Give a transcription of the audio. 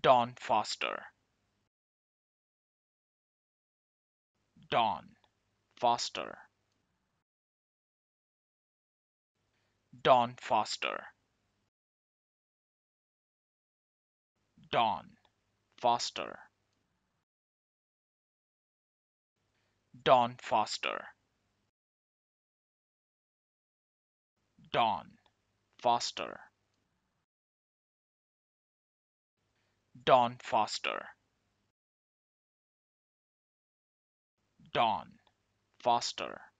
Dawn Foster Dawn Foster Dawn Foster Dawn Foster Dawn Foster Dawn Foster Dawn Foster Dawn Foster